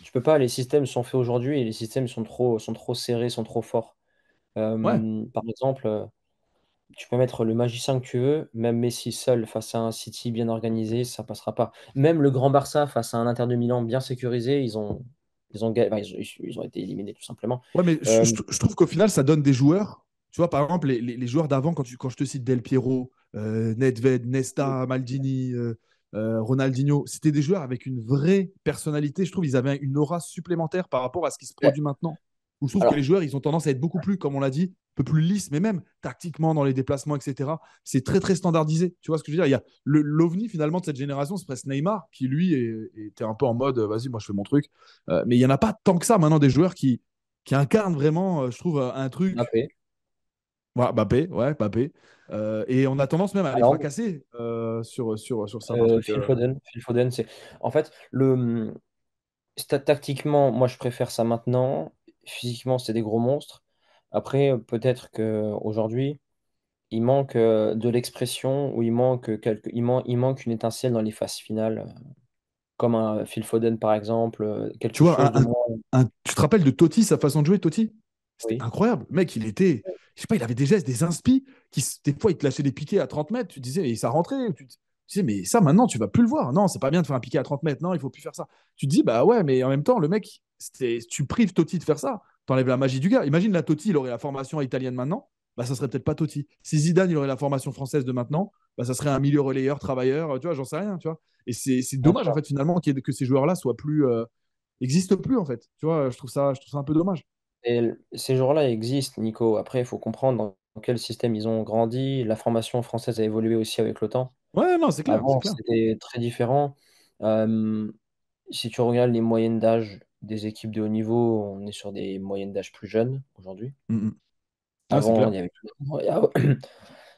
tu peux pas, les systèmes sont faits aujourd'hui et les systèmes sont trop, sont trop serrés, sont trop forts. Euh, par exemple, euh, tu peux mettre le magicien que tu veux, même Messi seul face à un City bien organisé, ça passera pas. Même le Grand Barça face à un Inter de Milan bien sécurisé, ils ont, ils ils, ont été éliminés tout simplement. Ouais, mais euh, je, trouve qu'au final, ça donne des joueurs. Tu vois, par exemple, les, joueurs d'avant, quand, tu, quand je te cite Del Piero, Nedved, Nesta, Maldini, euh, Ronaldinho, c'était des joueurs avec une vraie personnalité. Je trouve qu'ils avaient une aura supplémentaire par rapport à ce qui se produit maintenant. Où je trouve que les joueurs, ils ont tendance à être beaucoup plus, comme on l'a dit, un peu plus lisses, mais même tactiquement dans les déplacements, etc. C'est très, très standardisé. Tu vois ce que je veux dire Il y a l'ovni finalement de cette génération, c'est presque Neymar, qui lui était un peu en mode vas-y, moi je fais mon truc. Euh, mais il n'y en a pas tant que ça maintenant des joueurs qui, incarnent vraiment, euh, je trouve, un truc. Ouais, Mbappé, ouais, Mbappé. Euh, et on a tendance même à les fracasser euh, sur, sur, sur certains euh, Phil Foden, Phil Foden c'est... En fait, le... Hum, tactiquement, moi je préfère ça maintenant. Physiquement, c'est des gros monstres. Après, peut-être qu'aujourd'hui, il manque de l'expression ou il manque, quelque... il, manque une étincelle dans les phases finales comme un Phil Foden par exemple. tu vois, tu te rappelles de Totti, sa façon de jouer, Totti c'était incroyable. Le mec, il était, je sais pas, il avait des gestes, des inspi qui, des fois, il te lâchait des piquets à 30 mètres, tu disais, et ça rentrait. Tu, mais ça, maintenant, tu vas plus le voir. Non, c'est pas bien de faire un piqué à 30 mètres. Non, il faut plus faire ça. Tu te dis, bah ouais, mais en même temps, le mec, tu prives Totti de faire ça. T'enlèves la magie du gars. Imagine la Totti, il aurait la formation italienne maintenant. Bah, ça serait peut-être pas Totti. Si Zidane, il aurait la formation française de maintenant, bah, ça serait un milieu relayeur, travailleur, tu vois, j'en sais rien, tu vois. Et c'est ah, dommage, en fait, finalement, que ces joueurs-là soient plus. Euh, existent plus, en fait. Tu vois, je trouve ça, je trouve ça un peu dommage ces jours là existent, Nico. Après, il faut comprendre dans quel système ils ont grandi. La formation française a évolué aussi avec le temps. Ouais, non, c'est clair, c'était très différent. si tu regardes les moyennes d'âge des équipes de haut niveau, on est sur des moyennes d'âge plus jeunes aujourd'hui. Mmh ah,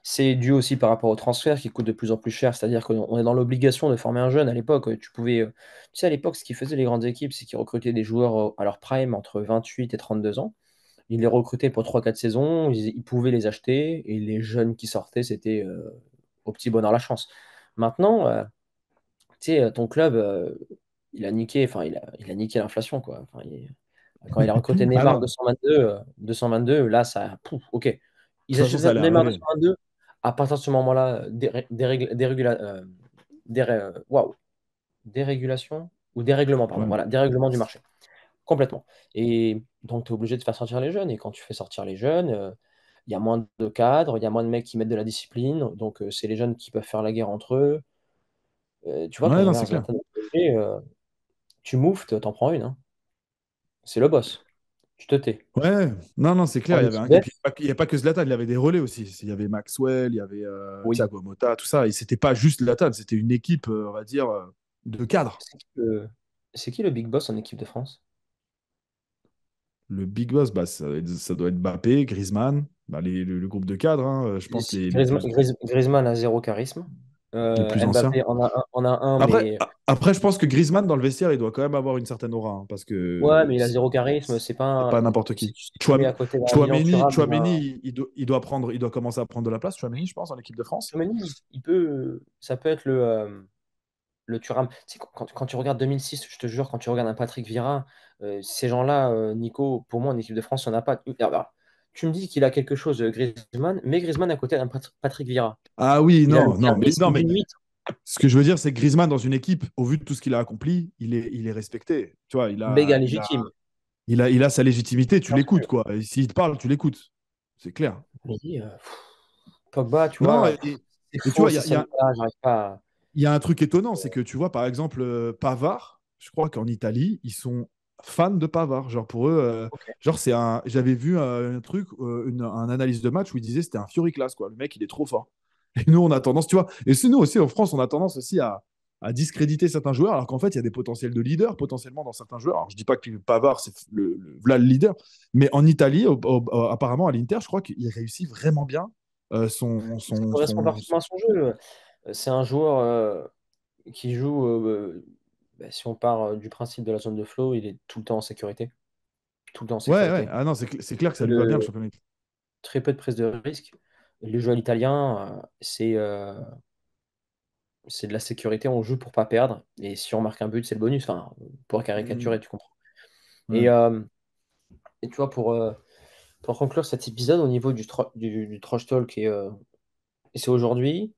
c'est dû aussi par rapport au transferts qui coûte de plus en plus cher. C'est-à-dire qu'on est dans l'obligation de former un jeune. À l'époque, tu pouvais. Euh, tu sais, à l'époque, ce qui faisaient les grandes équipes, c'est qu'ils recrutaient des joueurs euh, à leur prime entre 28 et 32 ans. Ils les recrutaient pour 3-4 saisons, ils, pouvaient les acheter, et les jeunes qui sortaient, c'était euh, au petit bonheur la chance. Maintenant, tu sais, ton club, il a niqué, enfin, il a, il a niqué l'inflation, quoi. quand il a recruté (laughs) bah Neymar 222, là, ça, pouf, ok. Ils achetaient Neymar 222, à partir de ce moment-là, des euh, dérégulation ou dérèglement, pardon, voilà, dérèglement du marché. Complètement. Et donc, tu es obligé de faire sortir les jeunes. Et quand tu fais sortir les jeunes, euh, il y a moins de cadres, il y a moins de mecs qui mettent de la discipline. Donc, euh, c'est les jeunes qui peuvent faire la guerre entre eux. tu vois, ouais, tu mouffes t'en prends une. Hein. C'est le boss. Tu te tais. Ouais, non, non, c'est clair. Ah, il n'y avait, a pas que Zlatan, il y avait des relais aussi. Il y avait Maxwell, il y avait euh, tout ça. Et c'était pas juste Zlatan, c'était une équipe, euh, on va dire, euh, de cadres. C'est qui, le... big boss en équipe de France Le big boss, bah, ça, doit être Mbappé, Griezmann, bah, le, groupe de cadres. Hein, je pense Griezmann a zéro charisme. Euh, on a, un, après, je pense que Griezmann dans le vestiaire, il doit quand même avoir une certaine aura, hein, parce que. Ouais, mais il a zéro charisme, c'est pas. Pas n'importe qui. Chouameni, euh, il, doit, il doit prendre, il doit commencer à prendre de la place. Chouameni, je pense, Dans l'équipe de France. Chouameni, il peut, ça peut être le. Euh, le Thuram, quand, quand, tu regardes 2006, je te jure, quand tu regardes un Patrick Vira, ces gens-là, Nico, pour moi, en équipe de France, il n'y en a pas. Ah, bah, tu me dis qu'il a quelque chose, de Griezmann, mais Griezmann à côté d'un Patrick Vieira. Ah oui, non, non, mais, non, ce que je veux dire, c'est que Griezmann dans une équipe, au vu de tout ce qu'il a accompli, il est, il est respecté. Tu vois, il a, légitime. Il a, sa légitimité, tu l'écoutes quoi. S'il te parle, tu l'écoutes, c'est clair. Euh, Pogba, tu vois. il y, y a un truc étonnant, c'est que tu vois par exemple euh, Pavard, je crois qu'en Italie, ils sont Fan de Pavard. Genre, pour eux, euh, genre, J'avais vu euh, un, truc, euh, une, un analyse de match où il disait c'était un Fury Class, quoi. Le mec, il est trop fort. (laughs) Et nous, on a tendance, tu vois. Et c'est nous aussi, en France, on a tendance aussi à, discréditer certains joueurs, alors qu'en fait, il y a des potentiels de leader potentiellement dans certains joueurs. Alors, je dis pas que Pavard, c'est le, leader, mais en Italie, apparemment, à l'Inter, je crois qu'il réussit vraiment bien son, jeu. C'est un joueur qui joue bah, si on part euh, du principe de la zone de flow, il est tout le temps en sécurité. Tout le temps en sécurité. Ouais, ouais. Ah non, c'est clair que ça lui va bien le championnat. Très peu de prise de risque. Les joueurs italiens, euh, euh, c'est de la sécurité. On joue pour pas perdre. Et si on marque un but, c'est le bonus. Enfin, pour caricaturer, mmh. tu comprends. Et, et, tu vois, pour, pour conclure cet épisode, au niveau du, du, talk, c'est aujourd'hui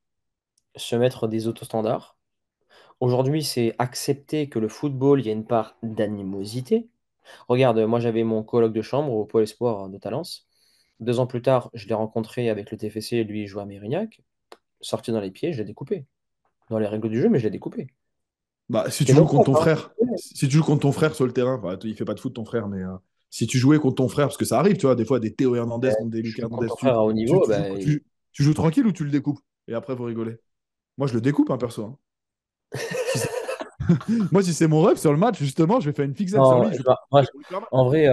se mettre des auto Aujourd'hui, c'est accepter que le football, il y a une part d'animosité. Regarde, moi j'avais mon colloque de chambre au Pôle Espoir de Talence. Deux ans plus tard, je l'ai rencontré avec le TFC, lui il jouait à Mérignac. Sorti dans les pieds, je l'ai découpé. Dans les règles du jeu, mais je l'ai découpé. Bah, si tu joues contre ton frère, si tu joues contre ton frère sur le terrain, bah, il fait pas de foot ton frère, mais euh, si tu jouais contre ton frère, parce que ça arrive, tu vois, des fois des Théo Hernandez, des Lucas Hernandez, tu, joues tranquille ou tu le découpes Et après, vous rigolez. Moi, je le découpe, un hein, perso. Hein. (laughs) moi, si c'est mon rêve sur le match, justement, je vais faire une fixation bah, sur lui. en vrai,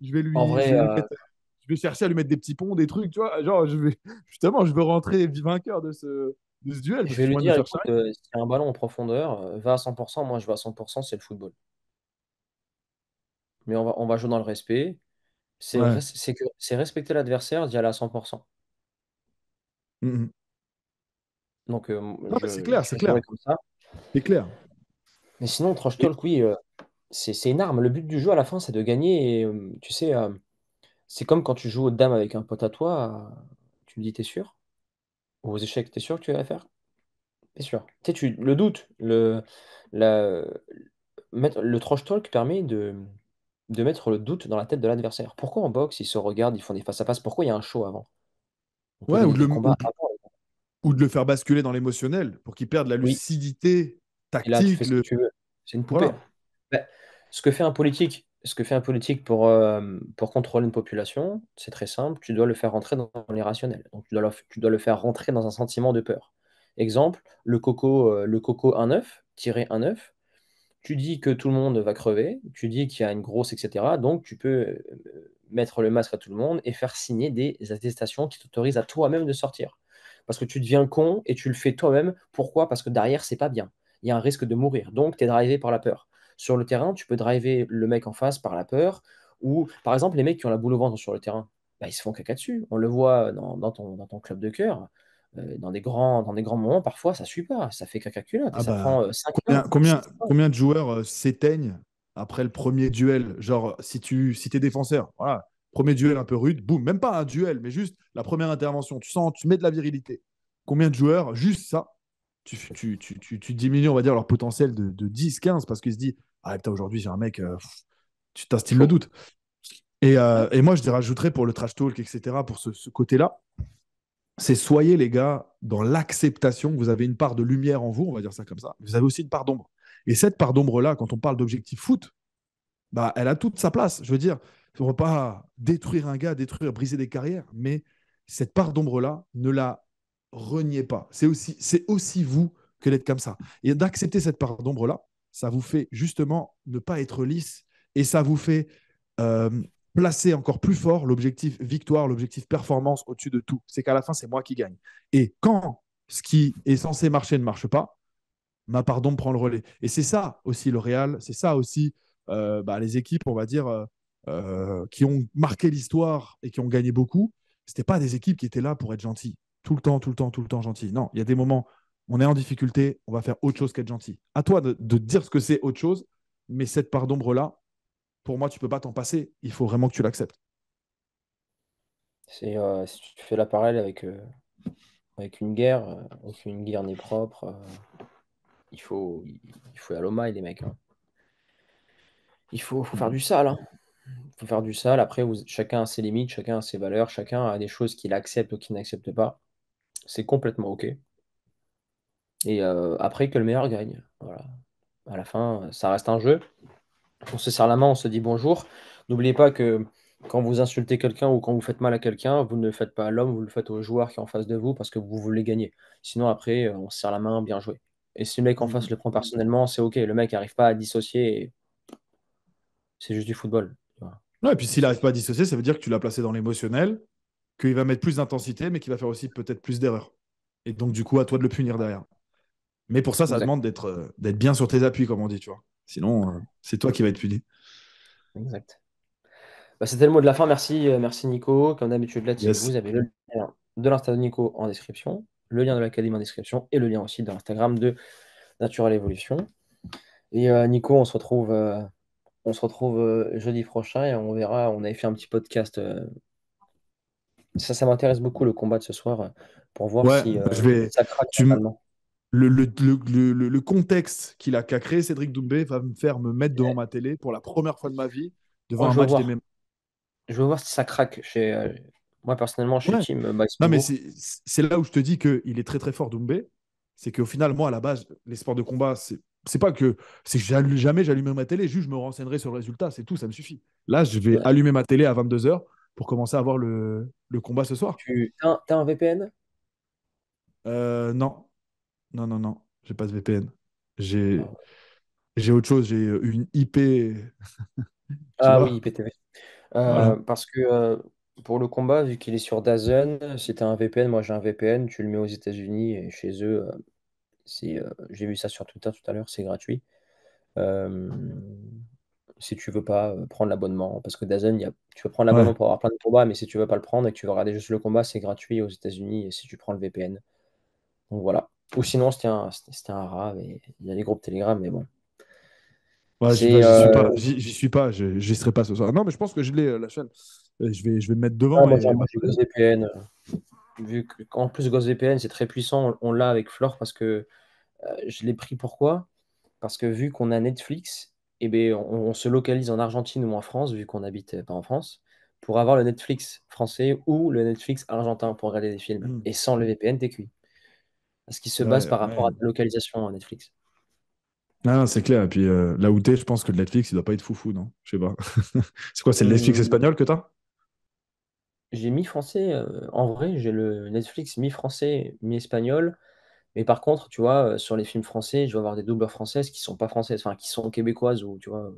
je, vais lui. je vais chercher à lui mettre des petits ponts, des trucs, tu vois. Genre, je vais justement, je veux rentrer vainqueur de ce, duel. Je vais lui dire, euh, si y un ballon en profondeur, euh, va à 100%. Moi, je vais à 100%. C'est le football. Mais on va, on va jouer dans le respect. C'est c'est respecter l'adversaire, d'y aller à 100%. Mm, mm. Donc, euh, c'est clair, c'est clair. C'est clair. Mais sinon, Trash Talk, oui, euh, c'est une arme. Le but du jeu à la fin, c'est de gagner. Et, euh, tu sais, euh, c'est comme quand tu joues aux dames avec un pote à toi, tu me dis, t'es sûr Aux échecs, t'es sûr que tu vas faire T'es sûr. Tu, le doute, le, la, le trash talk permet de, de mettre le doute dans la tête de l'adversaire. Pourquoi en boxe, ils se regardent, ils font des face à face Pourquoi il y a un show avant ou de, le, ou de, le, faire basculer dans l'émotionnel pour qu'il perde la lucidité Là, tu fais ce que tu veux. C'est une poupée. Hein. Bah, ce que fait un politique, euh, pour, contrôler une population, c'est très simple, tu dois le faire rentrer dans l'irrationnel. Donc tu dois, le, faire rentrer dans un sentiment de peur. Exemple, le coco, 1 euh, le coco 1,9, 9 tu dis que tout le monde va crever, tu dis qu'il y a une grosse, etc. Donc tu peux euh, mettre le masque à tout le monde et faire signer des attestations qui t'autorisent à toi-même de sortir. Parce que tu deviens con et tu le fais toi-même. Pourquoi Parce que derrière, c'est pas bien il y a un risque de mourir. Donc, tu es drivé par la peur. Sur le terrain, tu peux driver le mec en face par la peur. Ou, par exemple, les mecs qui ont la boule au ventre sur le terrain, bah, ils se font caca dessus. On le voit dans, dans, ton, club de cœur. Euh, dans des, grands, dans des grands moments, parfois, ça suit pas. Ça fait caca culotte. Ah ça bah, prend, euh, combien, combien, de joueurs euh, s'éteignent après le premier duel Genre, si tu si es défenseur, voilà, premier duel un peu rude, boum, même pas un duel, mais juste la première intervention. Tu sens, tu mets de la virilité. Combien de joueurs, juste ça, tu, tu, tu, tu, diminues, on va dire, leur potentiel de, de 10, 15 parce qu'ils se disent Ah putain, aujourd'hui, j'ai un mec, euh, tu t'instilles le doute. Euh, et, moi, je les rajouterais pour le trash talk, etc., pour ce, côté-là. C'est soyez, les gars, dans l'acceptation. Vous avez une part de lumière en vous, on va dire ça comme ça. Vous avez aussi une part d'ombre. Et cette part d'ombre-là, quand on parle d'objectif foot, bah, elle a toute sa place. Je veux dire, on ne va pas détruire un gars, détruire, briser des carrières, mais cette part d'ombre-là, ne la reniez pas. C'est aussi, c'est aussi vous que d'être comme ça. Et d'accepter cette part d'ombre-là, ça vous fait justement ne pas être lisse et ça vous fait euh, placer encore plus fort l'objectif victoire, l'objectif performance au-dessus de tout. C'est qu'à la fin, c'est moi qui gagne. Et quand ce qui est censé marcher ne marche pas, ma part d'ombre prend le relais. Et c'est ça aussi le c'est ça aussi euh, bah, les équipes, on va dire, euh, qui ont marqué l'histoire et qui ont gagné beaucoup. Ce pas des équipes qui étaient là pour être gentilles tout le temps, tout le temps, tout le temps gentil. Non, il y a des moments, on est en difficulté, on va faire autre chose qu'être gentil. À toi de, dire ce que c'est autre chose, mais cette part d'ombre-là, pour moi, tu ne peux pas t'en passer. Il faut vraiment que tu l'acceptes. Euh, si tu fais la parallèle avec, euh, une guerre, euh, une guerre n'est propre. il faut il faut aller au mail les mecs. Hein. Il faut, faire du sale. Il hein. Faut faire du sale. Après, chacun a ses limites, chacun a ses valeurs, chacun a des choses qu'il accepte ou qu'il n'accepte pas. C'est complètement OK. Et euh, après, que le meilleur gagne. Voilà. À la fin, ça reste un jeu. On se serre la main, on se dit bonjour. N'oubliez pas que quand vous insultez quelqu'un ou quand vous faites mal à quelqu'un, vous ne le faites pas à l'homme, vous le faites au joueur qui est en face de vous parce que vous voulez gagner. Sinon, après, euh, on se serre la main, bien joué. Et si le mec en face le prend personnellement, c'est OK. Le mec n'arrive pas à dissocier. C'est juste du football. et puis s'il n'arrive pas à dissocier, ça veut dire que tu l'as placé dans l'émotionnel qu'il va mettre plus d'intensité, mais qu'il va faire aussi peut-être plus d'erreurs. Et donc, du coup, à toi de le punir derrière. Mais pour ça, ça demande euh, d'être bien sur tes appuis, comme on dit, tu vois. Sinon, euh, c'est toi qui vas être puni. Exact. Bah, c'était le mot de la fin. Merci, euh, merci Nico. Comme d'habitude, là, vous avez le lien de l'Insta de Nico en description, le lien de l'Académie en description et le lien aussi de l'Instagram de Natural Evolution. Et Nico, on se retrouve, on se retrouve jeudi prochain et on verra. On avait fait un petit podcast ça, ça m'intéresse beaucoup le combat de ce soir euh, pour voir si euh, bah, ça craque. le, contexte qu'il a, qu'a créé Cédric Doumbé va me faire me mettre devant ma télé pour la première fois de ma vie, devant oh, un match des mêmes. Je veux voir si ça craque chez, euh, moi, personnellement, chez team Non, mais c'est, là où je te dis qu'il est très très fort, Doumbé. C'est qu'au final, moi, à la base, les sports de combat, c'est, pas que c'est jamais j'allume ma télé, juste je me renseignerai sur le résultat, c'est tout, ça me suffit. Là, je vais allumer ma télé à 22h pour commencer à voir le, combat ce soir. Tu as, un VPN euh, Non. Non, non, non. J'ai pas de VPN. Ah. J'ai autre chose. J'ai une IP. (laughs) ah oui, IPTV. Euh, parce que euh, pour le combat, vu qu'il est sur Dazen, si tu un VPN, moi j'ai un VPN, tu le mets aux États-Unis et chez eux, euh, j'ai vu ça sur Twitter tout à l'heure, c'est gratuit si tu veux pas prendre l'abonnement. Parce que Dazen, tu peux prendre l'abonnement pour avoir plein de combats, mais si tu veux pas le prendre et que tu veux regarder juste le combat, c'est gratuit aux États-Unis si tu prends le VPN. Donc voilà. Ou sinon, c'était un, c'était un rat, il y a les groupes Telegram, mais bon. j'y, suis, euh suis pas, j'y, serai pas ce soir. Non, mais je pense que je l'ai, euh, la chaîne. Je vais, je vais me mettre devant. plus Ghost VPN. Vu plus, VPN c'est très puissant, on, l'a avec Flore parce que euh, je l'ai pris pourquoi Parce que vu qu'on a Netflix, eh ben, on, se localise en Argentine ou en France, vu qu'on n'habite euh, pas en France, pour avoir le Netflix français ou le Netflix argentin pour regarder des films. Hmm. Et sans le VPN, t'es Ce Parce qu'il se base par rapport à la localisation en Netflix. Ah, c'est clair. Et puis euh, là où t'es, je pense que le Netflix, il doit pas être foufou, non Je sais pas. (laughs) c'est quoi, c'est le Netflix euh, espagnol que t'as J'ai mis français en vrai, j'ai le Netflix mi-français, mi-espagnol. Mais par contre, tu vois, euh, sur les films français, je vais avoir des doubleurs françaises qui sont pas françaises, enfin qui sont québécoises ou tu vois. Euh,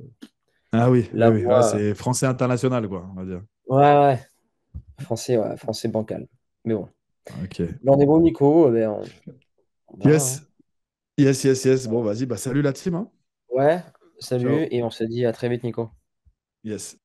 ah oui, ah, c'est français international, quoi, on va dire. Ouais, ouais. Français, français bancal. Mais bon. Ok. Mais eh ben, on est bon, Nico. yes. Yes, yes, Bon, vas-y, bah, salut la team. Hein. Ouais, salut. Et on se dit à très vite, Nico. Yes.